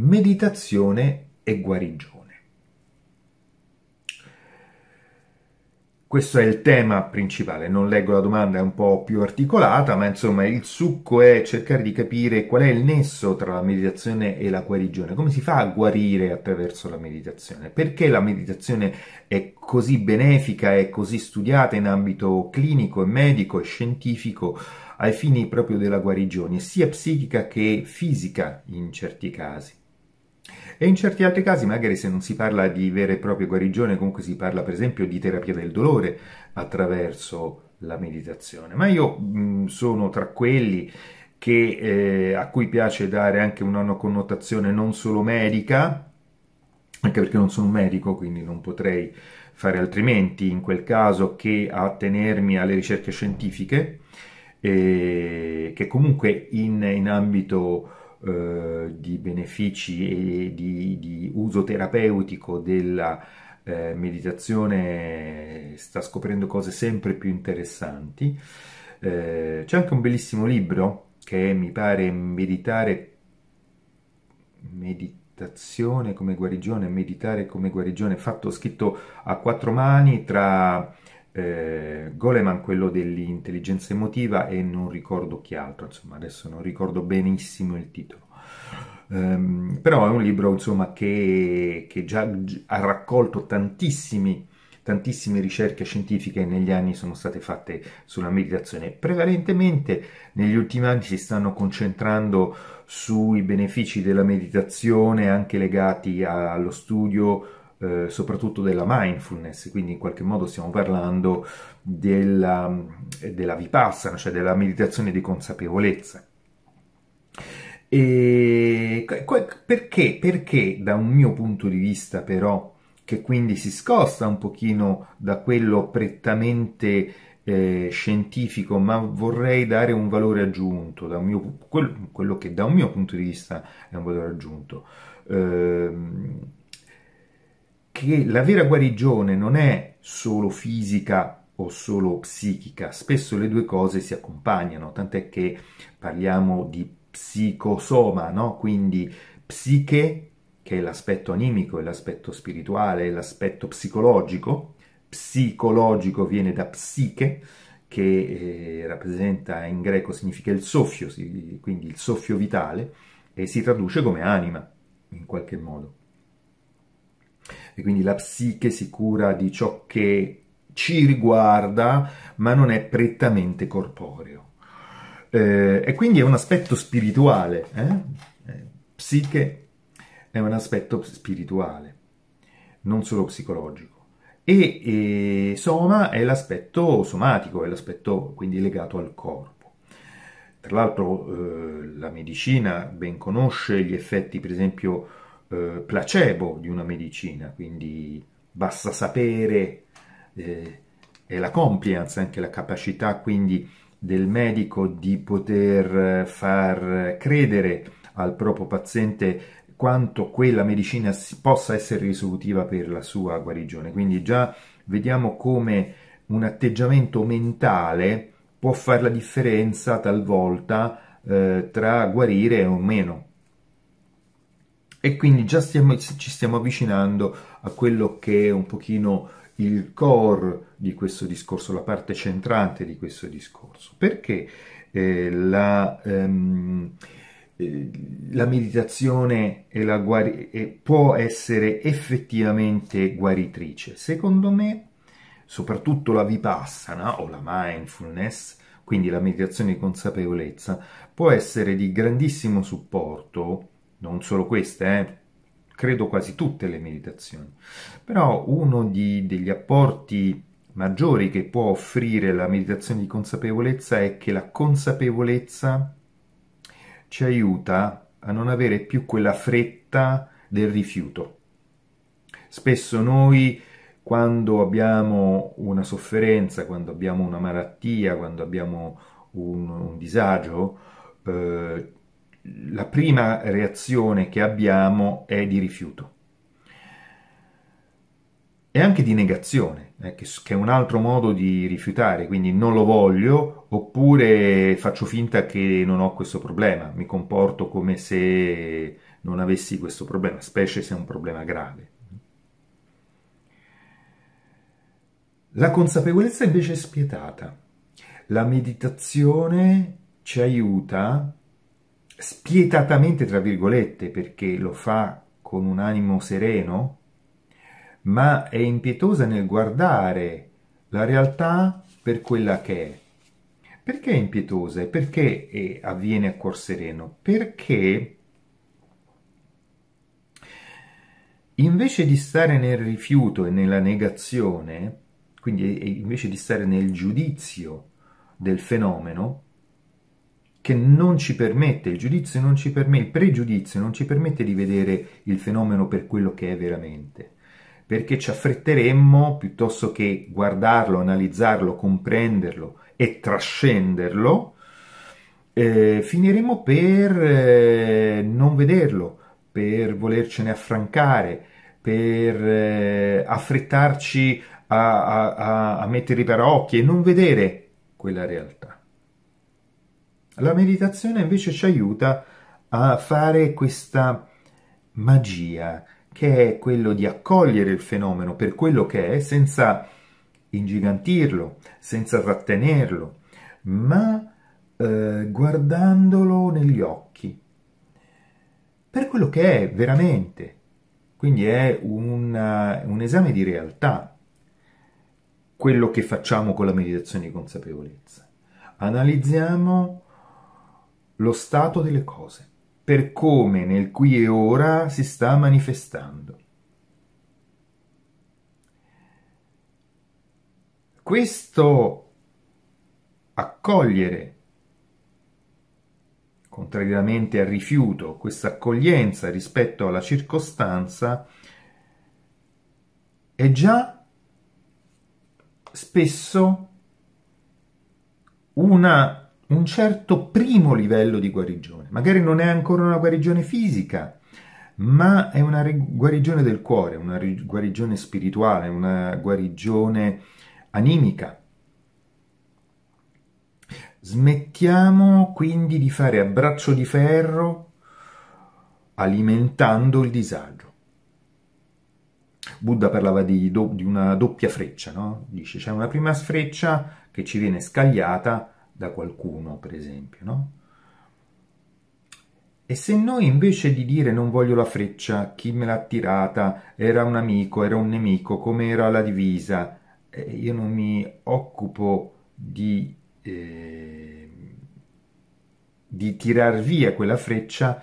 meditazione e guarigione. Questo è il tema principale, non leggo la domanda, è un po' più articolata, ma insomma il succo è cercare di capire qual è il nesso tra la meditazione e la guarigione, come si fa a guarire attraverso la meditazione, perché la meditazione è così benefica è così studiata in ambito clinico e medico e scientifico ai fini proprio della guarigione, sia psichica che fisica in certi casi. E in certi altri casi, magari se non si parla di vera e propria guarigione, comunque si parla per esempio di terapia del dolore attraverso la meditazione. Ma io mh, sono tra quelli che, eh, a cui piace dare anche una connotazione non solo medica, anche perché non sono un medico, quindi non potrei fare altrimenti in quel caso che attenermi alle ricerche scientifiche, eh, che comunque in, in ambito eh, di benefici e di, di uso terapeutico della eh, meditazione sta scoprendo cose sempre più interessanti. Eh, c'è anche un bellissimo libro che mi pare meditare meditazione come guarigione, meditare come guarigione, fatto scritto a quattro mani tra eh, Goleman quello dell'intelligenza emotiva e non ricordo chi altro, insomma adesso non ricordo benissimo il titolo. Um, però è un libro insomma, che, che, già ha raccolto tantissimi, tantissime ricerche scientifiche negli anni sono state fatte sulla meditazione. Prevalentemente negli ultimi anni si stanno concentrando sui benefici della meditazione anche legati allo studio eh, soprattutto della mindfulness, quindi in qualche modo stiamo parlando della, della vipassana, cioè della meditazione di consapevolezza. E perché, perché da un mio punto di vista però, che quindi si scosta un pochino da quello prettamente eh, scientifico, ma vorrei dare un valore aggiunto, da un mio, quello, che da un mio punto di vista è un valore aggiunto. Eh, che la vera guarigione non è solo fisica o solo psichica, spesso le due cose si accompagnano, tant'è che parliamo di psicosoma, no? quindi psiche, che è l'aspetto animico, è l'aspetto spirituale, è l'aspetto psicologico, psicologico viene da psiche, che eh, rappresenta in greco significa il soffio, quindi il soffio vitale, e si traduce come anima in qualche modo e quindi la psiche si cura di ciò che ci riguarda, ma non è prettamente corporeo. Eh, e quindi è un aspetto spirituale, eh? eh? psiche è un aspetto spirituale, non solo psicologico. E, e soma è l'aspetto somatico, è l'aspetto quindi legato al corpo. Tra l'altro eh, la medicina ben conosce gli effetti, per esempio, eh, placebo di una medicina, quindi basta sapere eh, e la compliance, anche la capacità quindi del medico di poter eh, far credere al proprio paziente quanto quella medicina possa essere risolutiva per la sua guarigione. Quindi già vediamo come un atteggiamento mentale può fare la differenza talvolta eh, tra guarire o meno e quindi già stiamo, ci stiamo avvicinando a quello che è un pochino il core di questo discorso, la parte centrante di questo discorso, perché eh, la, ehm, eh, la, meditazione la guari- può essere effettivamente guaritrice. Secondo me, soprattutto la vipassana o la mindfulness, quindi la meditazione di consapevolezza, può essere di grandissimo supporto non solo queste, eh, credo quasi tutte le meditazioni, però uno di, degli apporti maggiori che può offrire la meditazione di consapevolezza è che la consapevolezza ci aiuta a non avere più quella fretta del rifiuto. Spesso noi quando abbiamo una sofferenza, quando abbiamo una malattia, quando abbiamo un, un disagio, eh, la prima reazione che abbiamo è di rifiuto e anche di negazione, eh, che, che, è un altro modo di rifiutare, quindi non lo voglio oppure faccio finta che non ho questo problema, mi comporto come se non avessi questo problema, specie se è un problema grave. La consapevolezza invece è spietata. La meditazione ci aiuta spietatamente, tra virgolette, perché lo fa con un animo sereno, ma è impietosa nel guardare la realtà per quella che è. Perché è impietosa e perché avviene a cuor sereno? Perché invece di stare nel rifiuto e nella negazione, quindi invece di stare nel giudizio del fenomeno, che non ci permette, il giudizio non ci permette, il pregiudizio non ci permette di vedere il fenomeno per quello che è veramente, perché ci affretteremmo piuttosto che guardarlo, analizzarlo, comprenderlo e trascenderlo, eh, finiremo per eh, non vederlo, per volercene affrancare, per eh, affrettarci a, a, a mettere i paraocchi e non vedere quella realtà. La meditazione invece ci aiuta a fare questa magia che è quello di accogliere il fenomeno per quello che è senza ingigantirlo, senza trattenerlo, ma eh, guardandolo negli occhi, per quello che è veramente. Quindi è un, eh, un esame di realtà quello che facciamo con la meditazione di consapevolezza. Analizziamo lo stato delle cose, per come nel qui e ora si sta manifestando. Questo accogliere, contrariamente al rifiuto, questa accoglienza rispetto alla circostanza, è già spesso una un certo primo livello di guarigione. Magari non è ancora una guarigione fisica, ma è una guarigione del cuore, una guarigione spirituale, una guarigione animica. Smettiamo quindi di fare a braccio di ferro alimentando il disagio. Buddha parlava di, do, di una doppia freccia, no? Dice c'è una prima freccia che ci viene scagliata da qualcuno, per esempio, no? E se noi invece di dire non voglio la freccia, chi me l'ha tirata, era un amico, era un nemico, come era la divisa, eh, io non mi occupo di, eh, di tirar via quella freccia,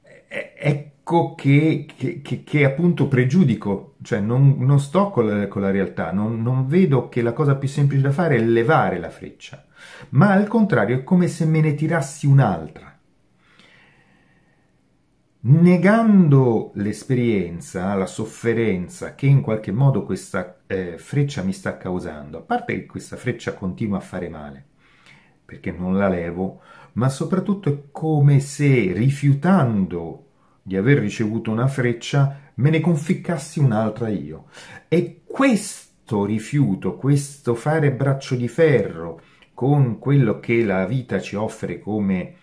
è, è che, che, che, che, appunto pregiudico, cioè non, non sto con la, con la realtà, non, non, vedo che la cosa più semplice da fare è levare la freccia, ma al contrario è come se me ne tirassi un'altra. Negando l'esperienza, la sofferenza che in qualche modo questa eh, freccia mi sta causando, a parte che questa freccia continua a fare male, perché non la levo, ma soprattutto è come se rifiutando di aver ricevuto una freccia, me ne conficcassi un'altra io. E questo rifiuto, questo fare braccio di ferro con quello che la vita ci offre come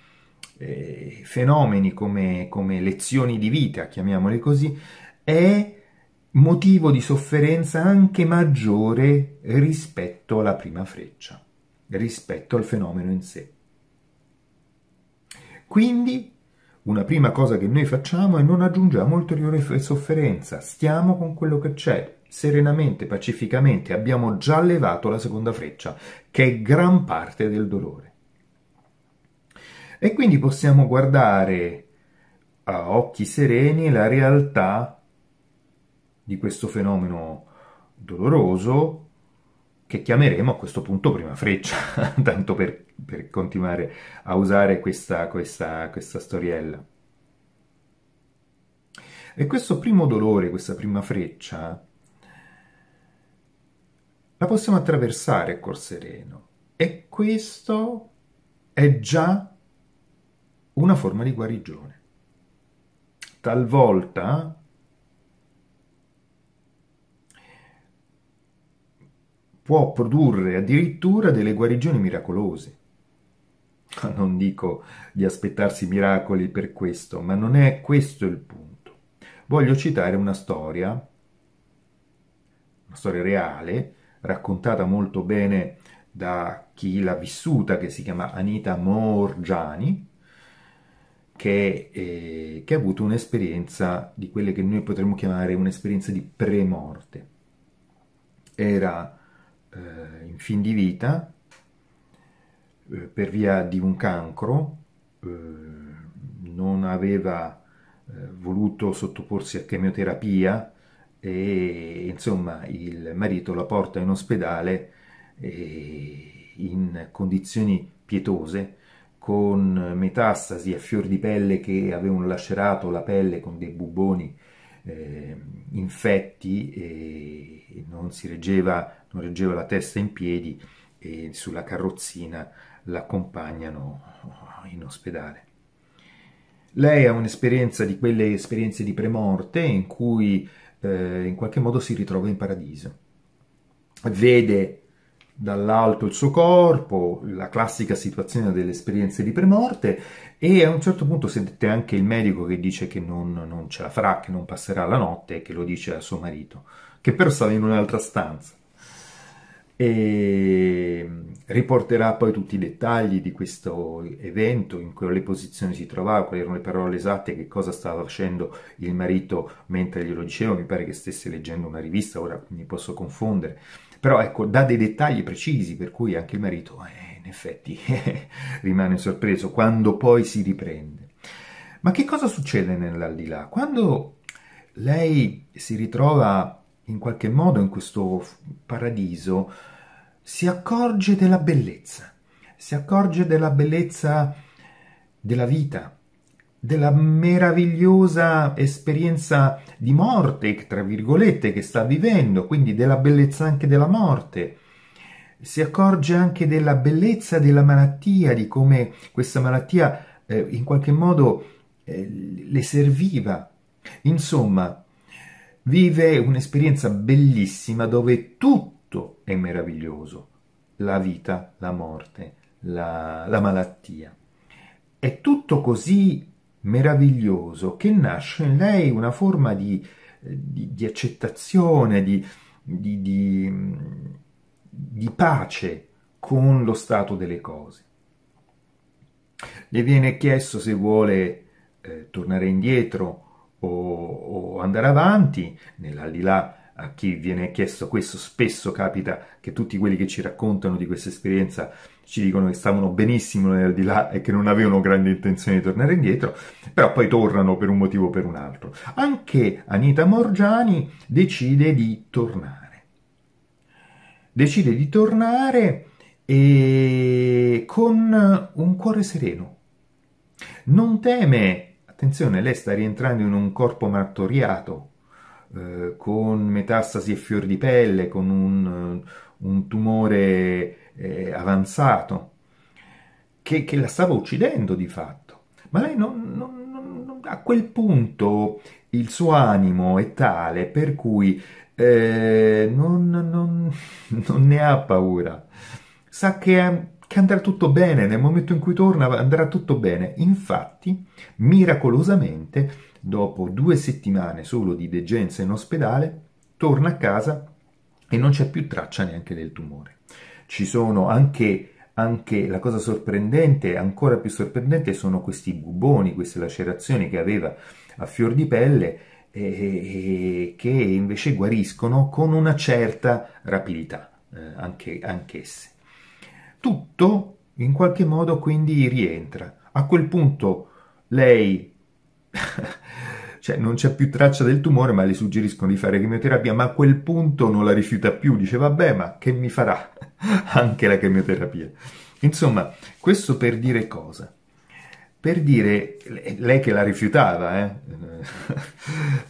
eh, fenomeni, come, come lezioni di vita, chiamiamole così, è motivo di sofferenza anche maggiore rispetto alla prima freccia, rispetto al fenomeno in sé. Quindi una prima cosa che noi facciamo è non aggiungiamo ulteriore sofferenza, stiamo con quello che c'è, serenamente, pacificamente, abbiamo già levato la seconda freccia, che è gran parte del dolore. E quindi possiamo guardare a occhi sereni la realtà di questo fenomeno doloroso che chiameremo a questo punto prima freccia, tanto per, per continuare a usare questa, questa, questa storiella. E questo primo dolore, questa prima freccia, la possiamo attraversare col sereno. E questo è già una forma di guarigione. Talvolta può produrre addirittura delle guarigioni miracolose. Non dico di aspettarsi miracoli per questo, ma non è questo il punto. Voglio citare una storia, una storia reale, raccontata molto bene da chi l'ha vissuta, che si chiama Anita Morgiani, che, eh, che, ha avuto un'esperienza di quelle che noi potremmo chiamare un'esperienza di premorte. Era eh, in fin di vita eh, per via di un cancro, eh, non aveva eh, voluto sottoporsi a chemioterapia e insomma il marito la porta in ospedale eh, in condizioni pietose con metastasi a fior di pelle che avevano lacerato la pelle con dei buboni eh, infetti e non si reggeva, non reggeva la testa in piedi e sulla carrozzina l'accompagnano in ospedale. Lei ha un'esperienza di quelle esperienze di premorte in cui eh, in qualche modo si ritrova in paradiso. Vede dall'alto il suo corpo, la classica situazione delle esperienze di premorte e a un certo punto sentite anche il medico che dice che non, non ce la farà, che non passerà la notte e che lo dice a suo marito, che però stava in un'altra stanza. E riporterà poi tutti i dettagli di questo evento, in quale posizione si trovava, quali erano le parole esatte, che cosa stava facendo il marito mentre glielo diceva, mi pare che stesse leggendo una rivista, ora mi posso confondere però ecco, dà dei dettagli precisi per cui anche il marito eh, in effetti rimane sorpreso quando poi si riprende. Ma che cosa succede nell'aldilà? Quando lei si ritrova in qualche modo in questo paradiso, si accorge della bellezza, si accorge della bellezza della vita, della meravigliosa esperienza di morte, tra virgolette, che sta vivendo, quindi della bellezza anche della morte. Si accorge anche della bellezza della malattia, di come questa malattia eh, in qualche modo eh, le serviva. Insomma, vive un'esperienza bellissima dove tutto è meraviglioso, la vita, la morte, la, la malattia. È tutto così meraviglioso che nasce in lei una forma di, eh, di, di accettazione, di, mm, di pace con lo stato delle cose. Le viene chiesto se vuole eh, tornare indietro o, o, andare avanti, nell'aldilà a chi viene chiesto questo, spesso capita che tutti quelli che ci raccontano di questa esperienza ci dicono che stavano benissimo nel di là e che non avevano grande intenzione di tornare indietro, però poi tornano per un motivo o per un altro. Anche Anita Morgiani decide di tornare. Decide di tornare e con un cuore sereno. Non teme, attenzione, lei sta rientrando in un corpo martoriato, eh, con metastasi e fior di pelle, con un, eh, un tumore eh, avanzato, che, che, la stava uccidendo di fatto. Ma lei non, non, non, a quel punto il suo animo è tale per cui eh, non, ne ha paura. Sa che, che andrà tutto bene, nel momento in cui torna andrà tutto bene. Infatti, miracolosamente, dopo due settimane solo di degenza in ospedale, torna a casa e non c'è più traccia neanche del tumore. Ci sono anche anche la cosa sorprendente, ancora più sorprendente, sono questi buboni, queste lacerazioni che aveva a fior di pelle e, eh, e eh, che invece guariscono con una certa rapidità, eh, anche, anch'esse. Tutto in qualche modo quindi rientra. A quel punto lei cioè non c'è più traccia del tumore, ma le suggeriscono di fare chemioterapia, ma a quel punto non la rifiuta più, dice vabbè, ma che mi farà anche la chemioterapia? Insomma, questo per dire cosa? Per dire lei che la rifiutava, eh,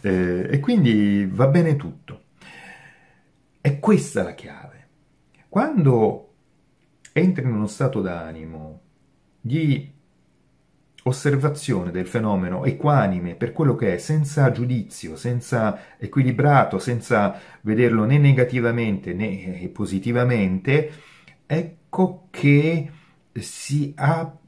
eh? e quindi va bene tutto. È questa la chiave. Quando entri in uno stato d'animo di osservazione del fenomeno equanime per quello che è, senza giudizio, senza equilibrato, senza vederlo né negativamente né eh, positivamente, ecco che si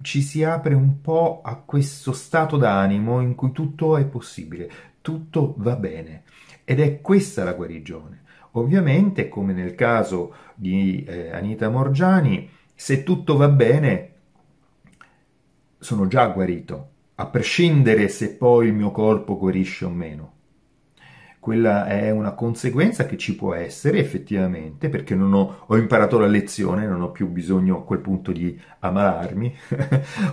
ci si apre un po' a questo stato d'animo in cui tutto è possibile, tutto va bene ed è questa la guarigione. Ovviamente, come nel caso di eh, Anita Morgiani, se tutto va bene, sono già guarito, a prescindere se poi il mio corpo guarisce o meno. Quella è una conseguenza che ci può essere effettivamente, perché non ho, ho imparato la lezione, non ho più bisogno a quel punto di ammalarmi,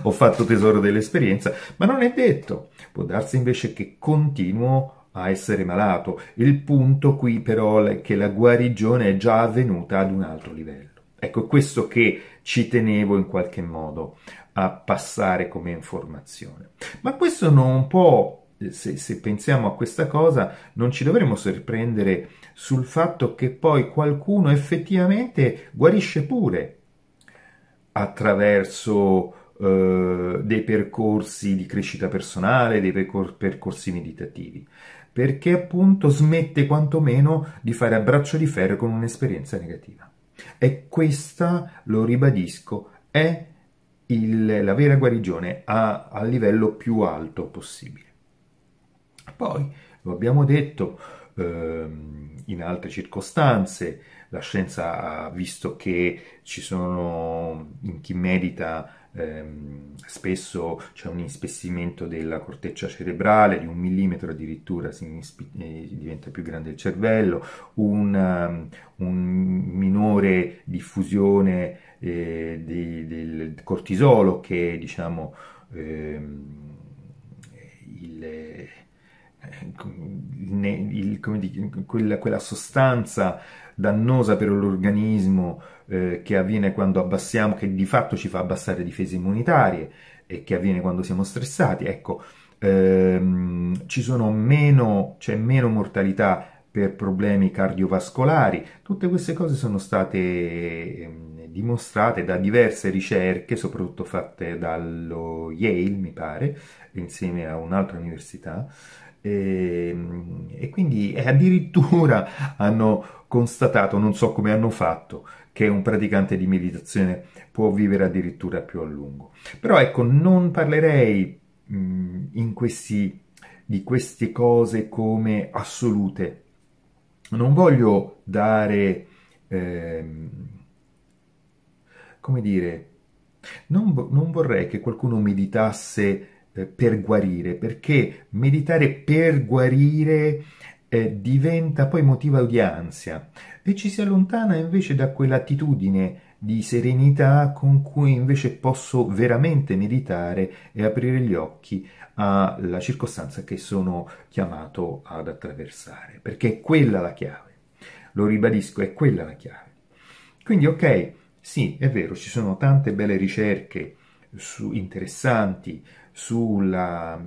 ho fatto tesoro dell'esperienza, ma non è detto. Può darsi invece che continuo a essere malato. Il punto qui però è che la guarigione è già avvenuta ad un altro livello. Ecco questo che ci tenevo in qualche modo a passare come informazione. Ma questo non può eh, se, se, pensiamo a questa cosa, non ci dovremmo sorprendere sul fatto che poi qualcuno effettivamente guarisce pure attraverso eh, dei percorsi di crescita personale, dei percor- percorsi meditativi, perché appunto smette quantomeno di fare a braccio di ferro con un'esperienza negativa. E questa, lo ribadisco, è il, la vera guarigione a, a, livello più alto possibile. Poi, lo abbiamo detto ehm, in altre circostanze, la scienza ha visto che ci sono, in chi medita ehm, spesso c'è un ispessimento della corteccia cerebrale di un millimetro addirittura si eh, diventa più grande il cervello, un, um, un minore diffusione eh, di, del cortisolo che diciamo ehm, il, eh, il, quella, quella, sostanza dannosa per l'organismo eh, che avviene quando abbassiamo, che di fatto ci fa abbassare difese immunitarie e che avviene quando siamo stressati. Ecco, ehm, ci sono meno, c'è meno mortalità per problemi cardiovascolari. Tutte queste cose sono state ehm, dimostrate da diverse ricerche, soprattutto fatte dallo Yale, mi pare, insieme a un'altra università, e, ehm, e quindi eh, addirittura hanno constatato, non so come hanno fatto, che un praticante di meditazione può vivere addirittura più a lungo. Però ecco, non parlerei mh, mm, questi, di queste cose come assolute. Non voglio dare, ehm, come dire, non, non vorrei che qualcuno meditasse eh, per guarire, perché meditare per guarire eh, diventa poi motivo di ansia e ci si allontana invece da quell'attitudine di serenità con cui invece posso veramente meditare e aprire gli occhi alla circostanza che sono chiamato ad attraversare, perché è quella la chiave, lo ribadisco, è quella la chiave. Quindi ok, sì, è vero, ci sono tante belle ricerche su, interessanti sulla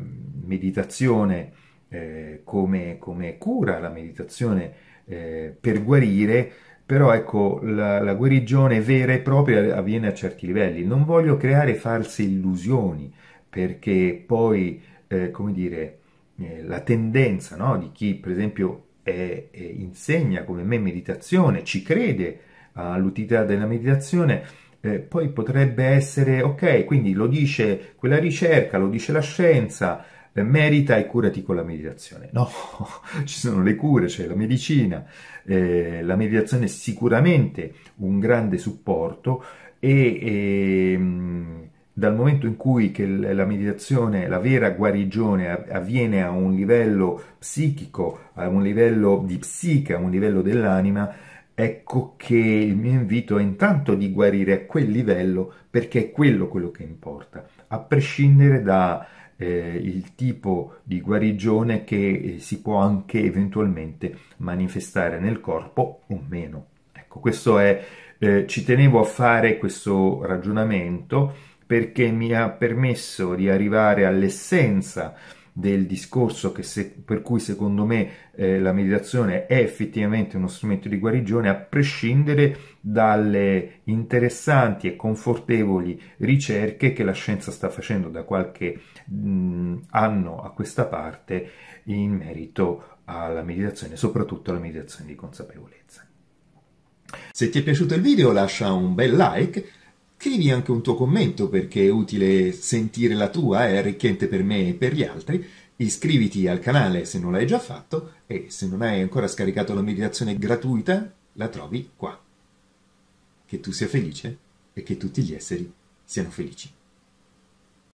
meditazione eh, come, come, cura, la meditazione eh, per guarire, però ecco la, la, guarigione vera e propria avviene a certi livelli. Non voglio creare false illusioni perché poi, eh, come dire, eh, la tendenza no, di chi per esempio è, è, insegna come me meditazione, ci crede all'utilità della meditazione, eh, poi potrebbe essere ok, quindi lo dice quella ricerca, lo dice la scienza, eh, merita e curati con la meditazione. No, ci sono le cure, c'è cioè la medicina, eh, la meditazione è sicuramente un grande supporto e, e ehm, mh, dal momento in cui la meditazione, la vera guarigione avviene a un livello psichico, a un livello di psiche, a un livello dell'anima, Ecco che il mio invito è intanto di guarire a quel livello perché è quello quello che importa, a prescindere dal eh, tipo di guarigione che eh, si può anche eventualmente manifestare nel corpo o meno. Ecco, questo è, eh, ci tenevo a fare questo ragionamento perché mi ha permesso di arrivare all'essenza del discorso se, per cui secondo me eh, la meditazione è effettivamente uno strumento di guarigione a prescindere dalle interessanti e confortevoli ricerche che la scienza sta facendo da qualche mh, mm, anno a questa parte in merito alla meditazione, soprattutto alla meditazione di consapevolezza. Se ti è piaciuto il video lascia un bel like scrivi anche un tuo commento perché è utile sentire la tua, è arricchente per me e per gli altri. Iscriviti al canale se non l'hai già fatto e se non hai ancora scaricato la meditazione gratuita, la trovi qua. Che tu sia felice e che tutti gli esseri siano felici.